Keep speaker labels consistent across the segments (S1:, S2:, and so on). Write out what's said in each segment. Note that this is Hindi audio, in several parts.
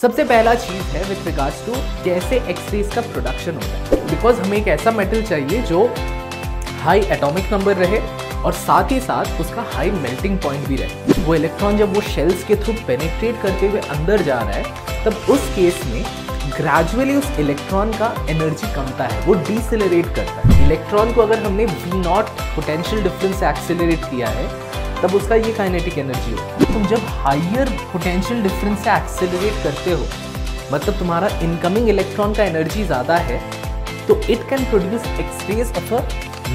S1: सबसे पहला चीज है विथ रिगार्ड्स टू कैसे एक्सरेज का प्रोडक्शन होता है बिकॉज हमें एक ऐसा मेटल चाहिए जो हाई एटॉमिक नंबर रहे और साथ ही साथ उसका हाई मेल्टिंग पॉइंट भी रहे वो इलेक्ट्रॉन जब वो शेल्स के थ्रू पेनिट्रेट करते हुए अंदर जा रहा है तब उस केस में ग्रेजुअली उस इलेक्ट्रॉन का एनर्जी कमता है वो डिसलरेट करता है इलेक्ट्रॉन को अगर हमने V naught potential difference accelerate किया है तब उसका ये काइनेटिक एनर्जी हो तुम जब हाइयर पोटेंशियल डिफरेंस से एक्सेलरेट करते हो मतलब तुम्हारा इनकमिंग इलेक्ट्रॉन का एनर्जी ज़्यादा है तो it can produce X-rays of a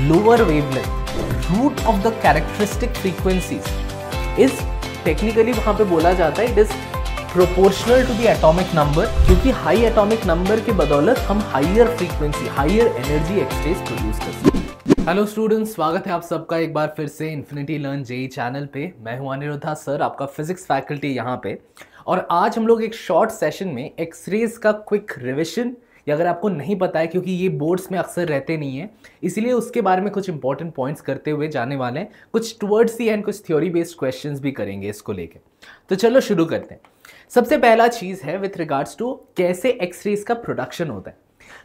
S1: lower wavelength root of the characteristic frequencies is technically वहाँ पे बोला जाता है it is proportional to the atomic number क्योंकि हाई एटॉमिक नंबर के बदौलत हम higher frequency higher energy X-rays produce कर सकते हैं हेलो स्टूडेंट्स स्वागत है आप सबका एक बार फिर से इन्फिनिटी लर्न जेई चैनल पे मैं हूं अनिरुद्धा सर आपका फिजिक्स फैकल्टी यहाँ पे और आज हम लोग एक शॉर्ट सेशन में एक्सरेज का क्विक रिविजन या अगर आपको नहीं पता है क्योंकि ये बोर्ड्स में अक्सर रहते नहीं है इसीलिए उसके बारे में कुछ इंपॉर्टेंट पॉइंट्स करते हुए जाने वाले हैं कुछ टूवर्ड्स ही एंड कुछ थ्योरी बेस्ड क्वेश्चन भी करेंगे इसको लेके तो चलो शुरू करते हैं सबसे पहला चीज़ है विथ रिगार्ड्स टू कैसे एक्सरेज का प्रोडक्शन होता है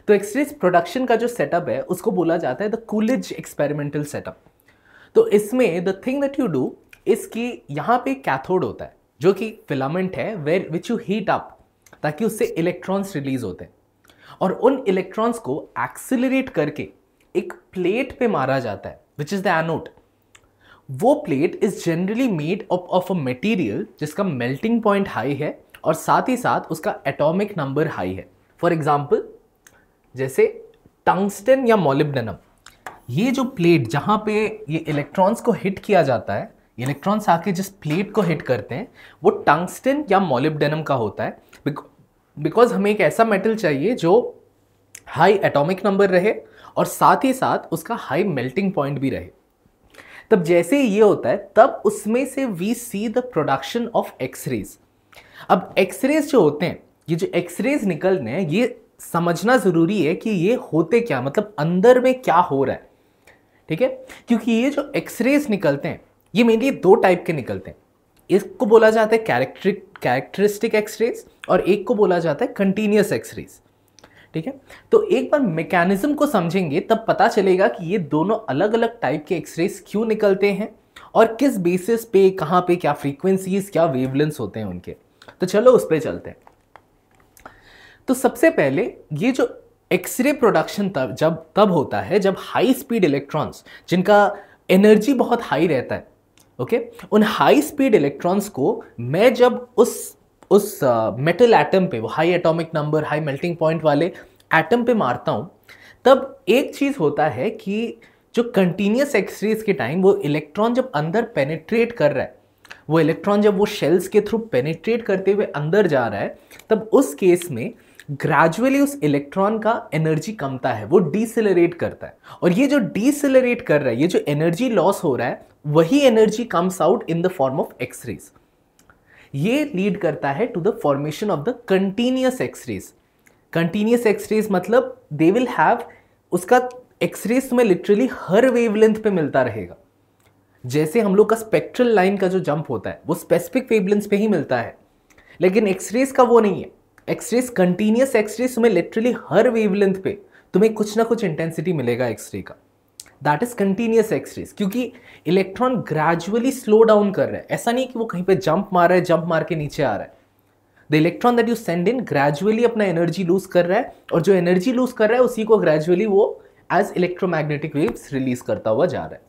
S1: तो एक्सरेज प्रोडक्शन का जो सेटअप है उसको बोला जाता है द कूलेज एक्सपेरिमेंटल सेटअप तो इसमें the thing that you do is कि यहाँ पे कैथोड होता है जो कि फिलामेंट है where which you heat up ताकि उससे इलेक्ट्रॉन्स रिलीज होते हैं और उन इलेक्ट्रॉन्स को एक्सिलरेट करके एक प्लेट पे मारा जाता है विच इज़ द एनोड वो plate is generally made up of a material जिसका मेल्टिंग पॉइंट हाई है और साथ ही साथ उसका एटॉमिक नंबर हाई है फॉर एग्जाम्पल जैसे टंगस्टन या मोलिब्डेनम ये जो प्लेट जहाँ पे ये इलेक्ट्रॉन्स को हिट किया जाता है इलेक्ट्रॉन्स आके जिस प्लेट को हिट करते हैं वो टंगस्टन या मोलिब्डेनम का होता है बिकॉज हमें एक ऐसा मेटल चाहिए जो हाई एटॉमिक नंबर रहे और साथ ही साथ उसका हाई मेल्टिंग पॉइंट भी रहे तब जैसे ही ये होता है तब उसमें से we see the production of X-rays अब एक्सरेज जो होते हैं ये जो एक्सरेज निकलने हैं ये समझना ज़रूरी है कि ये होते क्या मतलब अंदर में क्या हो रहा है ठीक है क्योंकि ये जो एक्सरेज निकलते हैं ये मेनली दो टाइप के निकलते हैं इसको बोला जाता है कैरेक्ट्रिक कैरेक्टरिस्टिक एक्सरेज और एक को बोला जाता है कंटिन्यूस एक्सरेज ठीक है तो एक बार मैकेनिज्म को समझेंगे तब पता चलेगा कि ये दोनों अलग अलग टाइप के एक्सरेज क्यों निकलते हैं और किस बेसिस पे कहाँ पे क्या फ्रीक्वेंसीज क्या वेवलेंस होते हैं उनके तो चलो उस पर चलते हैं तो सबसे पहले ये जो एक्सरे प्रोडक्शन तब जब तब होता है जब हाई स्पीड इलेक्ट्रॉन्स जिनका एनर्जी बहुत हाई रहता है ओके okay? उन हाई स्पीड इलेक्ट्रॉन्स को मैं जब उस उस मेटल uh, एटम पे वो high atomic number high melting point वाले एटम पे मारता हूँ तब एक चीज़ होता है कि जो कंटिन्यूस एक्सरेज के टाइम वो इलेक्ट्रॉन जब अंदर पेनेट्रेट कर रहा है वो इलेक्ट्रॉन जब वो शेल्स के थ्रू पेनेट्रेट करते हुए अंदर जा रहा है तब उस केस में ग्रेजुअली उस इलेक्ट्रॉन का एनर्जी कमता है वो डिसलरेट करता है और ये जो डिसलरेट कर रहा है ये जो एनर्जी लॉस हो रहा है वही energy comes out in the form of X-rays ये लीड करता है to the formation of the continuous X-rays continuous X-rays मतलब दे विल हैव उसका एक्सरेज तुम्हें लिटरली हर वेवलेंथ पे मिलता रहेगा जैसे हम लोग का स्पेक्ट्रल लाइन का जो जंप होता है वो स्पेसिफिक वेवलेंथ पे ही मिलता है लेकिन एक्सरेज का वो नहीं है एक्सरेज कंटिन्यूस एक्सरेज तुम्हें लिटरली हर वेवलेंथ पे तुम्हें कुछ ना कुछ इंटेंसिटी मिलेगा एक्सरे का दैट इज कंटिन्यूस एक्सरेज क्योंकि इलेक्ट्रॉन ग्रेजुअली स्लो डाउन कर रहा है ऐसा नहीं कि वो कहीं पे जंप मार रहा है जंप मार के नीचे आ रहा है the electron that you send in gradually अपना एनर्जी लूज कर रहा है और जो एनर्जी लूज कर रहा है उसी को ग्रेजुअली वो एज इलेक्ट्रोमैग्नेटिक वेव्स रिलीज करता हुआ जा रहा है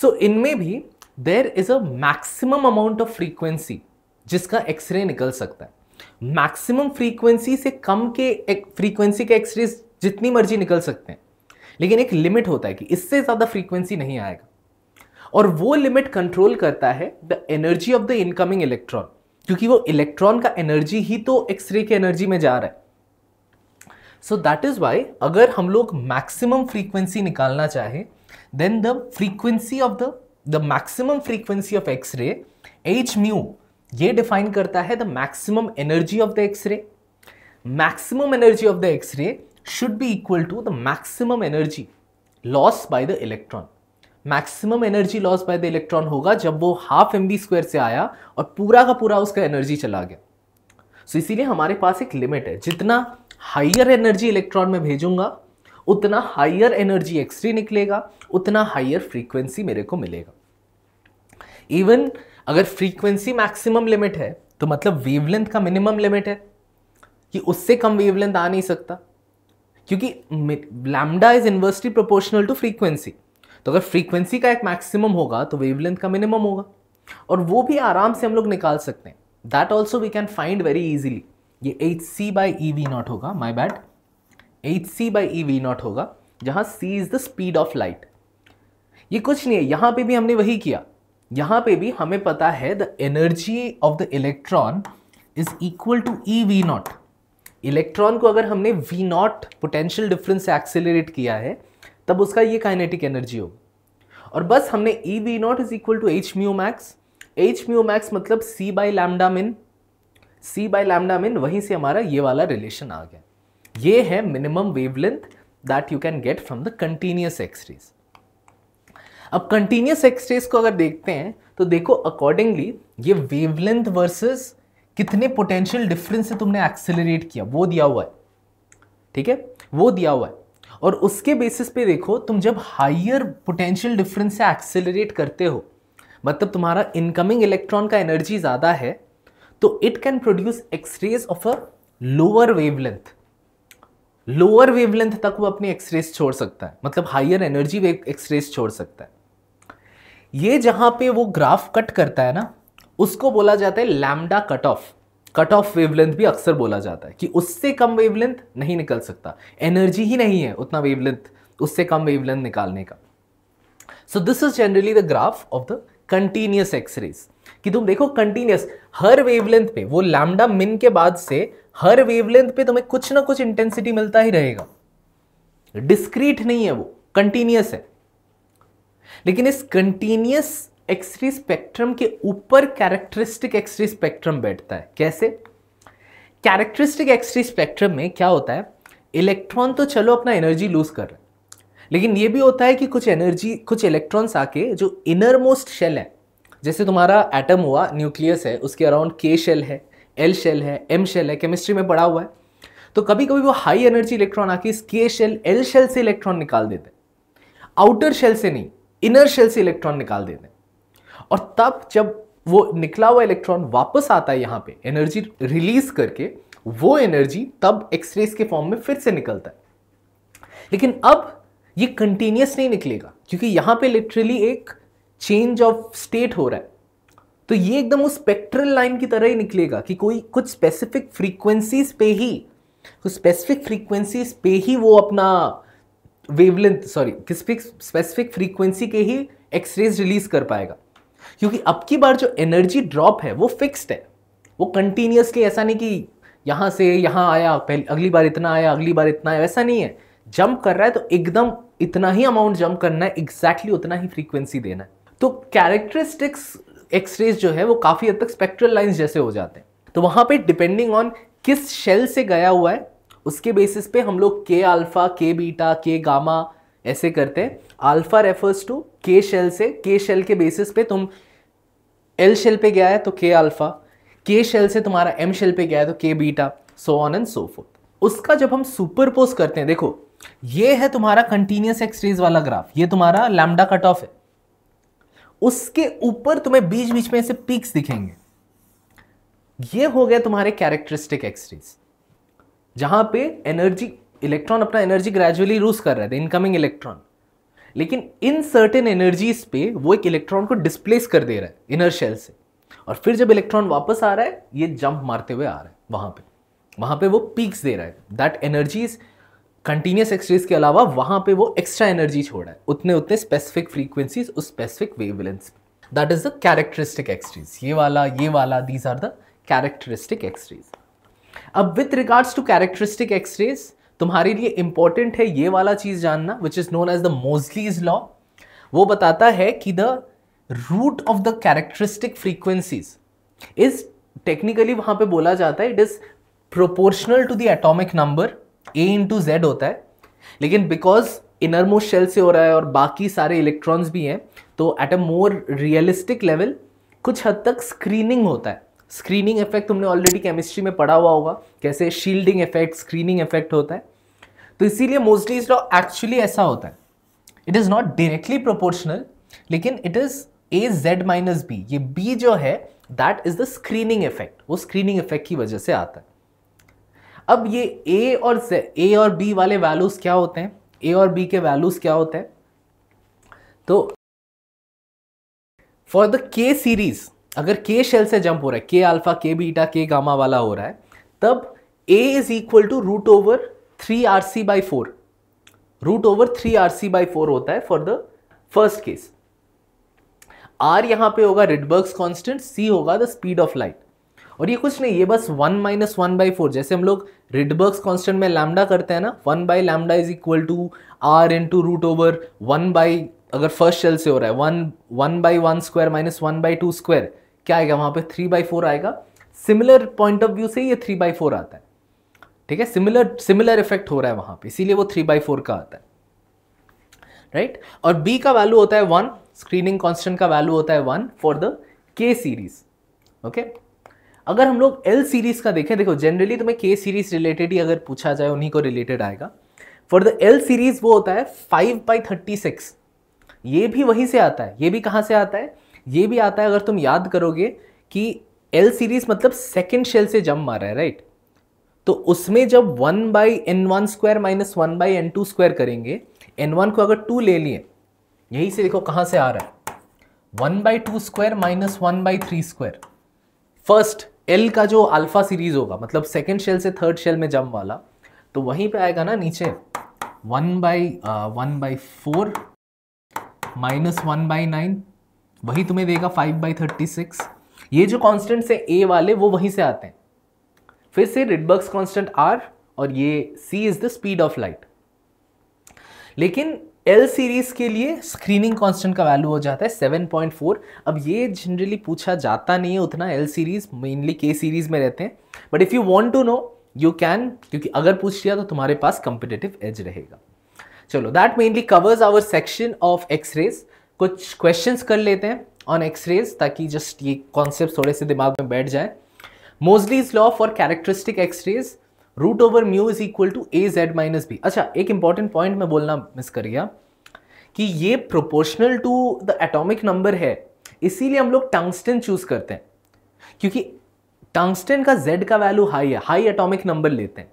S1: सो so, इनमें भी there is a maximum amount of frequency जिसका एक्सरे निकल सकता है मैक्सिमम फ्रीक्वेंसी से कम के एक फ्रीक्वेंसी के एक्सरेज जितनी मर्जी निकल सकते हैं लेकिन एक लिमिट होता है कि इससे ज़्यादा फ्रीक्वेंसी नहीं आएगा और वो लिमिट कंट्रोल करता है the energy of the incoming electron क्योंकि वो इलेक्ट्रॉन का एनर्जी ही तो एक्सरे के एनर्जी में जा रहा है सो दैट इज़ वाई अगर हम लोग मैक्सिमम फ्रीक्वेंसी निकालना चाहें then the frequency of the the maximum frequency of X-ray h mu ये डिफाइन करता है the maximum energy of the X-ray maximum energy of the X-ray should be equal to the maximum energy loss by the electron maximum energy loss by the electron होगा जब वो हाफ एम बी स्क्वायर से आया और पूरा का पूरा उसका एनर्जी चला गया सो so, इसीलिए हमारे पास एक लिमिट है जितना हाइयर एनर्जी इलेक्ट्रॉन में भेजूंगा उतना हाइयर एनर्जी एक्सरे निकलेगा उतना हाइयर फ्रीक्वेंसी मेरे को मिलेगा इवन अगर फ्रीक्वेंसी मैक्सिमम लिमिट है तो मतलब वेवलेंथ का मिनिमम लिमिट है कि उससे कम वेवलेंथ आ नहीं सकता क्योंकि lambda is inversely proportional to frequency तो अगर फ्रीक्वेंसी का एक मैक्सिमम होगा तो वेवलेंथ का मिनिमम होगा और वो भी आराम से हम लोग निकाल सकते हैं that also we can find very easily ये h c by e V naught होगा my bad h c by e V naught होगा जहाँ c is the speed of light ये कुछ नहीं है यहाँ पे भी हमने वही किया यहाँ पे भी हमें पता है the energy of the electron is equal to e V naught electron को अगर हमने वी नॉट पोटेंशियल डिफरेंस से एक्सेलरेट किया है तब उसका ये काइनेटिक एनर्जी होगी और बस हमने e V naught is equal to h mu max h mu max मतलब सी बाई लैमडामिन मिन सी बाई लैमडामिन मिन वहीं से हमारा ये वाला रिलेशन आ गया ये है minimum wavelength that you can get from the continuous X-rays अब कंटिन्यूस एक्सरेज को अगर देखते हैं तो देखो अकॉर्डिंगली ये वेवलेंथ वर्सेस कितने पोटेंशियल डिफरेंस से तुमने एक्सेलरेट किया वो दिया हुआ है ठीक है वो दिया हुआ है और उसके बेसिस पे देखो तुम जब हाइयर पोटेंशियल डिफरेंस से एक्सेलरेट करते हो मतलब तुम्हारा इनकमिंग इलेक्ट्रॉन का एनर्जी ज़्यादा है तो it can produce X-rays of a lower wavelength lower wavelength तक वो अपनी एक्सरेज छोड़ सकता है मतलब हाइयर एनर्जी एक्सरेज छोड़ सकता है ये जहां पे वो ग्राफ कट करता है ना उसको बोला जाता है lambda cut off cut off wavelength भी अक्सर बोला जाता है कि उससे कम वेवलेंथ नहीं निकल सकता एनर्जी ही नहीं है उतना वेवलेंथ उससे कम वेवलेंथ निकालने का so this is generally the graph of the continuous X-rays कि तुम देखो कंटिन्यूस हर वेवलेंथ पे वो लैमडा मिन के बाद से हर वेवलेंथ पे तुम्हें कुछ ना कुछ इंटेंसिटी मिलता ही रहेगा डिस्क्रीट नहीं है वो कंटिन्यूस है लेकिन इस कंटिन्यूस एक्सरे स्पेक्ट्रम के ऊपर कैरेक्टरिस्टिक एक्सरे स्पेक्ट्रम बैठता है कैसे कैरेक्टरिस्टिक एक्सरे स्पेक्ट्रम में क्या होता है इलेक्ट्रॉन तो चलो अपना एनर्जी लूज कर रहे लेकिन ये भी होता है कि कुछ एनर्जी कुछ इलेक्ट्रॉन्स आके जो इनर मोस्ट शेल है जैसे तुम्हारा एटम हुआ न्यूक्लियस है उसके अराउंड के शेल है एल शेल है एम शेल है केमिस्ट्री में पड़ा हुआ है तो कभी कभी वो हाई एनर्जी इलेक्ट्रॉन आके इस के शेल एल शेल से इलेक्ट्रॉन निकाल देते हैं आउटर शेल से नहीं इनर शेल से इलेक्ट्रॉन निकाल देते हैं और तब जब वो निकला हुआ इलेक्ट्रॉन वापस आता है यहाँ पे एनर्जी रिलीज करके वो एनर्जी तब एक्सरेस के फॉर्म में फिर से निकलता है लेकिन अब ये कंटिन्यूस नहीं निकलेगा क्योंकि यहाँ पे लिटरली एक चेंज ऑफ स्टेट हो रहा है तो ये एकदम उस स्पेक्ट्रल लाइन की तरह ही निकलेगा कि कोई कुछ स्पेसिफिक फ्रीक्वेंसीज पे ही कुछ स्पेसिफिक फ्रीक्वेंसीज पे ही वो अपना वेवलेंथ सॉरी किसपिक स्पेसिफिक फ्रीक्वेंसी के ही एक्सरेज रिलीज कर पाएगा क्योंकि अब की बार जो एनर्जी ड्रॉप है वो फिक्स्ड है वो कंटिन्यूसली ऐसा नहीं कि यहाँ से यहाँ आया पहले अगली बार इतना आया अगली बार इतना आया ऐसा नहीं है जंप कर रहा है तो एकदम इतना ही अमाउंट जंप करना है एग्जैक्टली exactly उतना ही फ्रीक्वेंसी देना है तो कैरेक्टरिस्टिक्स एक्सरेज जो है वो काफ़ी हद तक स्पेक्ट्रल लाइन्स जैसे हो जाते हैं तो वहाँ पे डिपेंडिंग ऑन किस शेल से गया हुआ है उसके बेसिस पे हम लोग के अल्फ़ा के बीटा के गामा ऐसे करते हैं alpha refers to K shell से के शेल के बेसिस पे तुम एल शेल पे गया है तो के अल्फ़ा के शेल से तुम्हारा एम शेल पे गया है तो K beta so on and so forth उसका जब हम सुपरपोज करते हैं देखो ये है तुम्हारा कंटिन्यूस एक्सरेज वाला ग्राफ ये तुम्हारा लैमडा कट ऑफ है उसके ऊपर तुम्हें बीच बीच में ऐसे पीक्स दिखेंगे ये हो गया तुम्हारे कैरेक्टरिस्टिक एक्सरेज जहाँ पे एनर्जी इलेक्ट्रॉन अपना एनर्जी ग्रेजुअली लूज कर रहे थे इनकमिंग इलेक्ट्रॉन लेकिन इन सर्टेन एनर्जीज पे वो एक इलेक्ट्रॉन को डिस्प्लेस कर दे रहा है इनर शेल से और फिर जब इलेक्ट्रॉन वापस आ रहा है ये जंप मारते हुए आ रहा है वहाँ पे वहाँ पे वो पीक्स दे रहा है दैट एनर्जीज कंटिन्यूस एक्सरेज के अलावा वहाँ पे वो एक्स्ट्रा एनर्जी छोड़ रहा है उतने उतने स्पेसिफिक फ्रीक्वेंसीज उस specific wavelength that is the characteristic X-rays ये वाला ये वाला these are the characteristic X-rays अब with regards to characteristic X-rays तुम्हारे लिए इंपॉर्टेंट है ये वाला चीज़ जानना which is known as the Moseley's law वो बताता है कि the root of the characteristic frequencies is technically वहां पे बोला जाता है it is proportional to the atomic number a into Z होता है लेकिन बिकॉज इनरमो शेल से हो रहा है और बाकी सारे इलेक्ट्रॉन्स भी हैं तो at a more realistic level कुछ हद तक स्क्रीनिंग होता है स्क्रीनिंग इफेक्ट तुमने ऑलरेडी केमिस्ट्री में पढ़ा हुआ होगा कैसे शील्डिंग इफेक्ट स्क्रीनिंग इफेक्ट होता है तो इसीलिए मोस्टली लॉ एक्चुअली ऐसा होता है it is not directly proportional लेकिन it is a Z minus b ये बी जो है that is the screening effect वो स्क्रीनिंग इफेक्ट की वजह से आता है अब ये ए और ए और बी वाले वैल्यूज क्या होते हैं ए और बी के वैल्यूज क्या होते हैं तो फॉर द के सीरीज अगर के शेल से जंप हो रहा है के अल्फा के बीटा के गामा वाला हो रहा है तब a is equal to root over three R C by four root over three R C by four होता है for the first case R यहां पे होगा रिडबर्ग्स कांस्टेंट सी होगा द स्पीड ऑफ लाइट और ये कुछ नहीं ये बस one minus one by four जैसे हम लोग रिडबर्ग्स कांस्टेंट में लैमडा करते हैं ना one by lambda is equal to R into root over one by अगर फर्स्ट शेल से हो रहा है one one by one square minus one by two square क्या आएगा वहां पे थ्री बाई फोर आएगा सिमिलर पॉइंट ऑफ व्यू से ये थ्री बाई फोर आता है ठीक है सिमिलर सिमिलर इफेक्ट हो रहा है वहां पे इसीलिए वो थ्री बाई फोर का आता है राइट right? और बी का वैल्यू होता है वन स्क्रीनिंग कॉन्स्टेंट का वैल्यू होता है one for the K series okay अगर हम लोग एल सीरीज का देखें देखो जनरली तुम्हें के सीरीज रिलेटेड ही अगर पूछा जाए उन्हीं को रिलेटेड आएगा फॉर द एल सीरीज वो होता है फाइव बाई थर्टी सिक्स ये भी वहीं से आता है ये भी कहाँ से आता है ये भी आता है अगर तुम याद करोगे कि एल सीरीज मतलब सेकेंड शेल से जम मारा है राइट तो उसमें जब one by n one square minus one by n two square करेंगे एन वन को अगर टू ले लिए यही से देखो कहां से आ रहा है one by two square minus one by three square first L का जो अल्फा सीरीज होगा मतलब सेकेंड शेल से थर्ड शेल में जम वाला तो वहीं पे आएगा ना नीचे one by one by four minus one by nine वही तुम्हें देगा फाइव बाई थर्टी सिक्स ये जो कॉन्स्टेंट्स हैं ए वाले वो वहीं से आते हैं फिर से रिडबर्ग्स कॉन्स्टेंट आर और ये c is the speed of light लेकिन एल सीरीज के लिए स्क्रीनिंग कांस्टेंट का वैल्यू हो जाता है 7.4 अब ये जनरली पूछा जाता नहीं है उतना L series mainly K series में रहते हैं but if you want to know you can क्योंकि अगर पूछ लिया तो तुम्हारे पास कंपिटेटिव एज रहेगा चलो that mainly covers our section of X rays कुछ क्वेश्चंस कर लेते हैं ऑन एक्सरेज ताकि जस्ट ये कॉन्सेप्ट थोड़े से दिमाग में बैठ जाए Moseley's law for characteristic X rays root over mu is equal to a Z minus b अच्छा एक इंपॉर्टेंट पॉइंट मैं बोलना मिस कर गया कि ये proportional to the atomic number है इसीलिए हम लोग टंगस्टन चूज करते हैं क्योंकि टंगस्टन का जेड का वैल्यू हाई है हाई एटॉमिक नंबर लेते हैं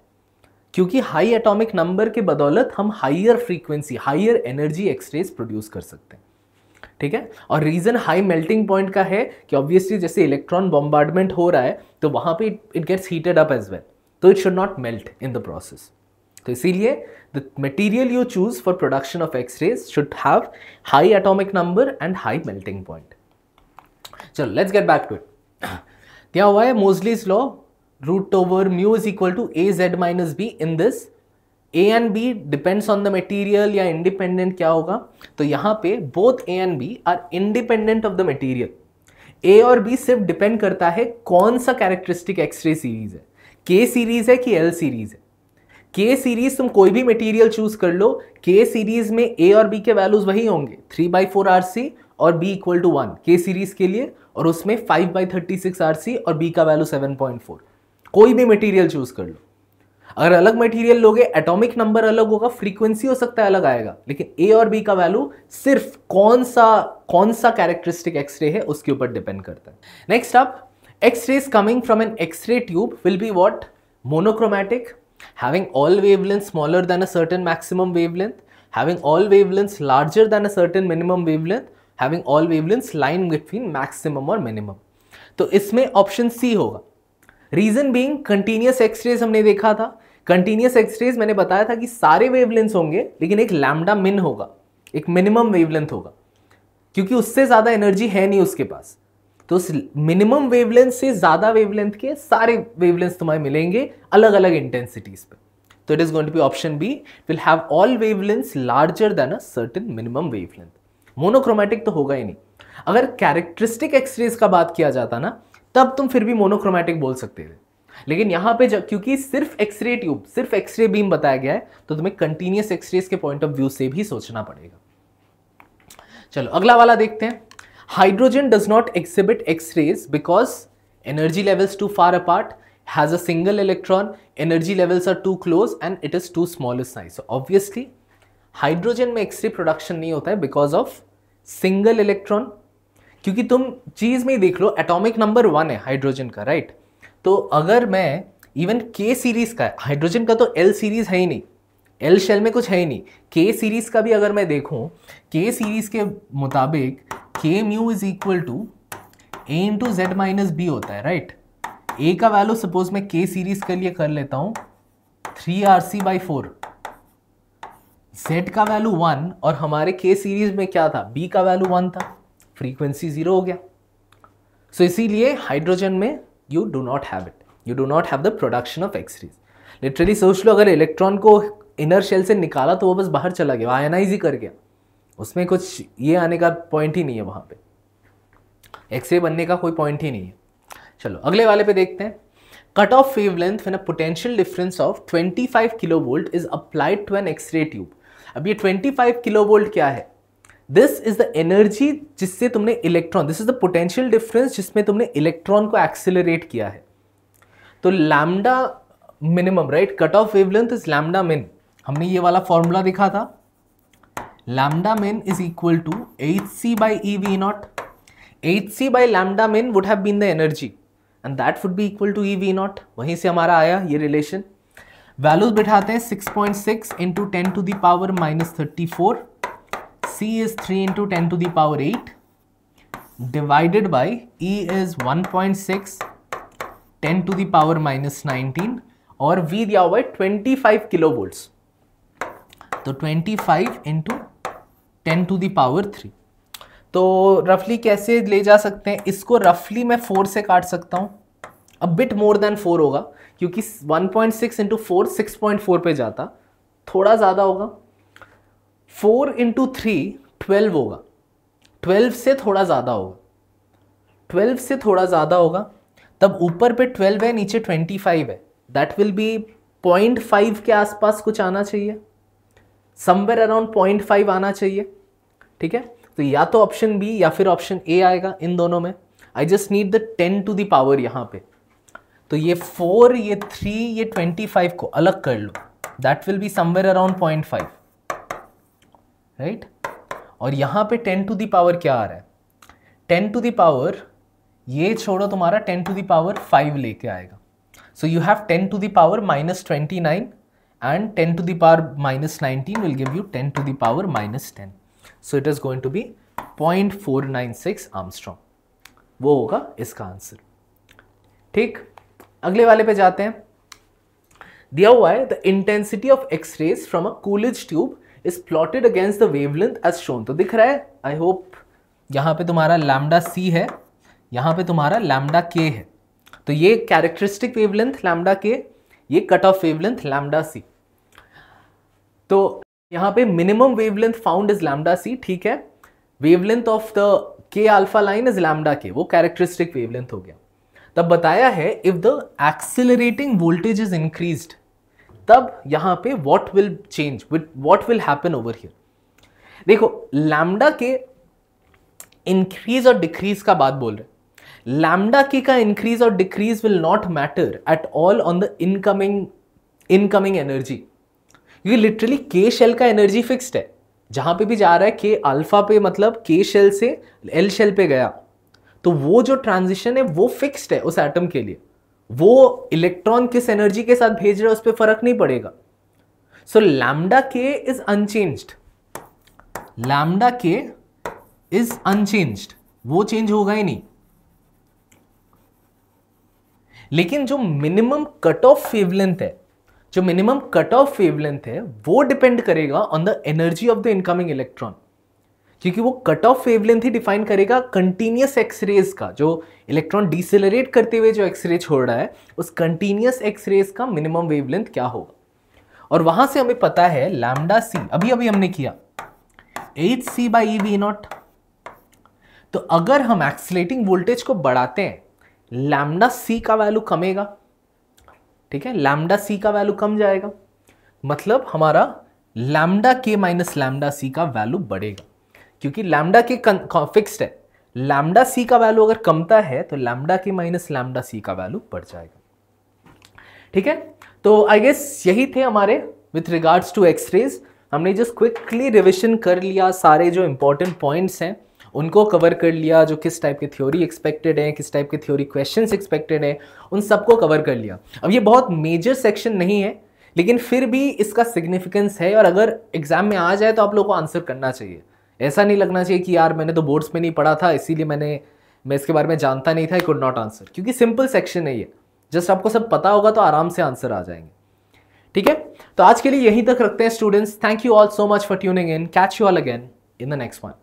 S1: क्योंकि हाई एटॉमिक नंबर के बदौलत हम higher frequency higher energy X-rays produce कर सकते हैं ठीक है और रीज़न हाई मेल्टिंग पॉइंट का है कि ऑब्वियसली जैसे इलेक्ट्रॉन बॉम्बार्डमेंट हो रहा है तो वहाँ पे it gets heated up as well तो it should not melt in the process तो इसीलिए the material you choose for production of X rays should have high atomic number and high melting point चलो let's get back to it क्या हुआ है Moseley's law root over mu is equal to a Z minus b in this a and b depends on the material या इंडिपेंडेंट क्या होगा तो यहाँ पे both a and b are independent of the material a और बी सिर्फ डिपेंड करता है कौन सा कैरेक्टरिस्टिक एक्सरे सीरीज है के सीरीज है कि एल सीरीज है के सीरीज तुम कोई भी मटेरियल चूज कर लो के सीरीज में ए और बी के वैल्यूज वही होंगे three by four R C और b equal to one K series के लिए और उसमें five by thirty six R C और बी का वैल्यू सेवन पॉइंट फोर कोई भी मटेरियल चूज कर लो अगर अलग मटेरियल लोगे एटॉमिक नंबर अलग होगा फ्रीक्वेंसी हो सकता है अलग आएगा लेकिन ए और बी का वैल्यू सिर्फ कौन सा कौन सा कैरेक्टरिस्टिक एक्सरे है उसके ऊपर डिपेंड करता है नेक्स्ट आप X rays coming from an X ray tube will be what monochromatic having all wavelength smaller than a certain maximum wavelength having all wavelength larger than a certain minimum wavelength having all wavelength line between maximum और मिनिमम तो इसमें ऑप्शन सी होगा रीजन बींग कंटिन्यूस एक्सरेज हमने देखा था कंटिन्यूस एक्सरेज मैंने बताया था कि सारे वेवलेंथ होंगे लेकिन एक लैमडा मिन होगा एक मिनिमम वेवलेंथ होगा क्योंकि उससे ज़्यादा एनर्जी है नहीं उसके पास तो उस मिनिमम वेवलेंथ से ज़्यादा वेवलेंथ के सारे वेवलेंथ तुम्हें मिलेंगे अलग अलग इंटेंसिटीज़ पे तो it is going to be option B will have all wavelengths larger than a certain minimum wavelength monochromatic तो होगा ही नहीं अगर कैरेक्टरिस्टिक एक्सरेज का बात किया जाता ना तब तुम फिर भी मोनोक्रोमेटिक बोल सकते थे लेकिन यहां पे क्योंकि सिर्फ एक्सरे ट्यूब सिर्फ एक्सरे बीम बताया गया है तो तुम्हें कंटिन्यूस एक्सरेज के पॉइंट ऑफ व्यू से भी सोचना पड़ेगा चलो अगला वाला देखते हैं hydrogen does not exhibit X rays because energy levels too far apart has a single electron energy levels are too close and it is too small size obviously hydrogen में एक्सरे प्रोडक्शन नहीं होता है बिकॉज ऑफ सिंगल इलेक्ट्रॉन क्योंकि तुम चीज़ में ही देख लो एटॉमिक नंबर वन है हाइड्रोजन का राइट तो अगर मैं इवन के सीरीज़ का हाइड्रोजन का तो एल सीरीज़ है ही नहीं एल शेल में कुछ है ही नहीं के सीरीज़ का भी अगर मैं देखूं के सीरीज़ के मुताबिक K mu is equal to a into Z minus b होता है राइट ए का वैल्यू सपोज मैं के सीरीज़ के लिए कर लेता हूँ three R C by four Z का वैल्यू वन और हमारे के सीरीज़ में क्या था बी का वैल्यू वन था फ्रीक्वेंसी ज़ीरो हो गया सो so, इसीलिए हाइड्रोजन में you do not have it you do not have the production of X rays literally सोच लो अगर इलेक्ट्रॉन को इनर शेल से निकाला तो वो बस बाहर चला गया आयनाइज ही कर गया उसमें कुछ ये आने का पॉइंट ही नहीं है वहाँ पे एक्सरे बनने का कोई पॉइंट ही नहीं है चलो अगले वाले पे देखते हैं cut off wavelength an a potential difference of 25 kilovolt is applied to an X ray tube अब ये 25 किलो वोल्ट क्या है दिस इज द एनर्जी जिससे तुमने electron this is the potential difference जिसमें तुमने इलेक्ट्रॉन को एक्सिलरेट किया है तो lambda minimum right cut off wavelength is lambda min हमने ये वाला फॉर्मूला देखा था lambda min is equal to h c by e V naught h c by lambda min would have been the energy and that would be equal to e V naught वहीं से हमारा आया ये रिलेशन वैल्यूज बिठाते हैं six point six into ten to the power minus thirty four C is 3 into 10 to the power 8 divided by E is 1.6 10 to the power minus nineteen और वी दिया हुआ है ट्वेंटी फाइव किलो वोल्ट्स तो twenty five into ten to the power three तो रफली कैसे ले जा सकते हैं इसको रफली मैं फोर से काट सकता हूँ a bit more than four होगा क्योंकि one point six into four six point four पर जाता थोड़ा ज़्यादा होगा फोर इंटू थ्री ट्वेल्व होगा ट्वेल्व से थोड़ा ज़्यादा होगा ट्वेल्व से थोड़ा ज़्यादा होगा तब ऊपर पे ट्वेल्व है नीचे ट्वेंटी फाइव है that will be point five के आसपास कुछ आना चाहिए समवेयर अराउंड पॉइंट फाइव आना चाहिए ठीक है तो या तो ऑप्शन बी या फिर ऑप्शन ए आएगा इन दोनों में I just need the ten to the power यहाँ पे तो ये फोर ये थ्री ये ट्वेंटी फाइव को अलग कर लो that will be somewhere around point five right और यहाँ पे टेन टू दावर क्या आ रहा है टेन टू दावर ये छोड़ो तुम्हारा टेन टू दावर फाइव लेके आएगा so you have ten to the power minus twenty nine and ten to the power minus nineteen will give you ten to the power minus ten so it is going to be point four nine six angstrom वो होगा इसका आंसर ठीक अगले वाले पे जाते हैं दिया हुआ है the intensity of X rays from a Coolidge tube is plotted against the wavelength as shown तो दिख रहा है आई होप यहाँ पे तुम्हारा लैमडा सी है यहाँ पे तुम्हारा लैमडा के है तो ये कैरेक्टरिस्टिक वेवलेंथ लैमडा के ये cut off wavelength lambda C तो यहाँ पे minimum wavelength found is lambda C ठीक है wavelength of the K alpha line is lambda K वो कैरेक्टरिस्टिक वेवलेंथ हो गया तब बताया है if the accelerating voltage is increased तब यहाँ पे what will change with what will happen over here देखो लैमडा के इंक्रीज और डिक्रीज का बात बोल रहे लैमडा के का इंक्रीज और decrease will not matter at all on the incoming incoming energy क्योंकि लिटरली के शेल का एनर्जी फिक्स्ड है जहाँ पे भी जा रहा है के अल्फा पे मतलब के शेल से एल शेल पे गया तो वो जो ट्रांजिशन है वो फिक्स्ड है उस एटम के लिए वो इलेक्ट्रॉन किस एनर्जी के साथ भेज रहा है उस पर फर्क नहीं पड़ेगा so lambda K is unchanged lambda K is unchanged वो चेंज होगा ही नहीं लेकिन जो मिनिमम कट ऑफ फेवलेंथ है जो मिनिमम कट ऑफ फेवलेंथ है वो डिपेंड करेगा on the energy of the incoming electron क्योंकि वो कट ऑफ वेवलेंथ ही डिफाइन करेगा कंटिन्यूस एक्सरेज का जो इलेक्ट्रॉन डिसलरेट करते हुए जो एक्सरे छोड़ रहा है उस कंटिन्यूस एक्सरेज का मिनिमम वेवलेंथ क्या होगा और वहां से हमें पता है लैमडा सी अभी अभी हमने किया h c by V naught तो अगर हम एक्सलेटिंग वोल्टेज को बढ़ाते हैं लैमडा सी का वैल्यू कमेगा ठीक है लैमडा सी का वैल्यू कम जाएगा मतलब हमारा लैमडा के माइनस लैमडा सी का वैल्यू बढ़ेगा क्योंकि लैमडा के फिक्स्ड है लैमडा सी का वैल्यू अगर कमता है तो लैमडा के माइनस लैमडा सी का वैल्यू बढ़ जाएगा ठीक है तो आई गेस यही थे हमारे विथ रिगार्ड्स टू एक्सरेज हमने जस्ट क्विकली रिविजन कर लिया सारे जो इंपॉर्टेंट पॉइंट्स हैं उनको कवर कर लिया जो किस टाइप के थ्योरी एक्सपेक्टेड हैं किस टाइप के थ्योरी क्वेश्चंस एक्सपेक्टेड हैं उन सबको कवर कर लिया अब ये बहुत मेजर सेक्शन नहीं है लेकिन फिर भी इसका सिग्निफिकेंस है और अगर एग्जाम में आ जाए तो आप लोगों को आंसर करना चाहिए ऐसा नहीं लगना चाहिए कि यार मैंने तो बोर्ड्स में नहीं पढ़ा था इसीलिए मैंने मैं इसके बारे में जानता नहीं था आई कुड नॉट आंसर क्योंकि सिंपल सेक्शन है ये जस्ट आपको सब पता होगा तो आराम से आंसर आ जाएंगे ठीक है तो आज के लिए यहीं तक रखते हैं students thank you all so much for tuning in catch you all again in the next one